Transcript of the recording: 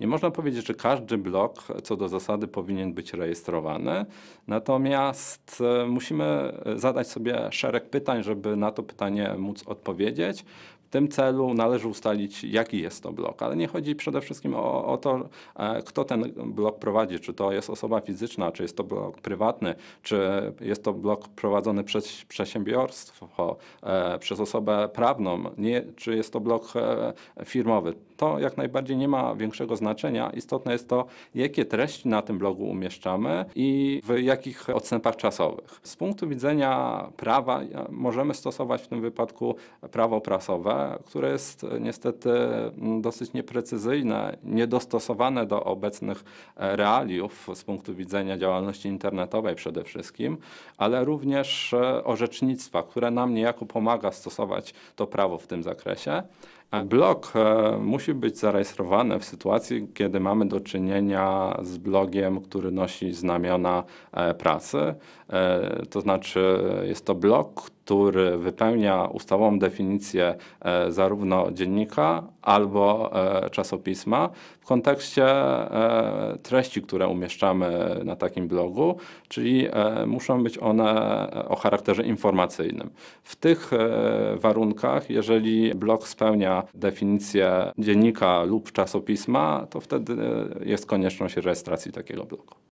Nie można powiedzieć, że każdy blok co do zasady powinien być rejestrowany, natomiast e, musimy e, zadać sobie szereg pytań, żeby na to pytanie móc odpowiedzieć. W tym celu należy ustalić, jaki jest to blok, ale nie chodzi przede wszystkim o, o to, e, kto ten blok prowadzi, czy to jest osoba fizyczna, czy jest to blok prywatny, czy jest to blok prowadzony przez przedsiębiorstwo, e, przez osobę prawną, nie, czy jest to blok e, firmowy. To jak najbardziej nie ma większego znaczenia. Istotne jest to, jakie treści na tym blogu umieszczamy i w jakich odstępach czasowych. Z punktu widzenia prawa możemy stosować w tym wypadku prawo prasowe, która, które jest e, niestety mm, dosyć nieprecyzyjne, niedostosowane do obecnych e, realiów z punktu widzenia działalności internetowej przede wszystkim, ale również e, orzecznictwa, które nam niejako pomaga stosować to prawo w tym zakresie. Blog e, musi być zarejestrowany w sytuacji, kiedy mamy do czynienia z blogiem, który nosi znamiona e, pracy. E, to znaczy, jest to blog, który wypełnia ustawową definicję zarówno dziennika albo czasopisma w kontekście treści, które umieszczamy na takim blogu, czyli muszą być one o charakterze informacyjnym. W tych warunkach, jeżeli blog spełnia definicję dziennika lub czasopisma, to wtedy jest konieczność rejestracji takiego bloku.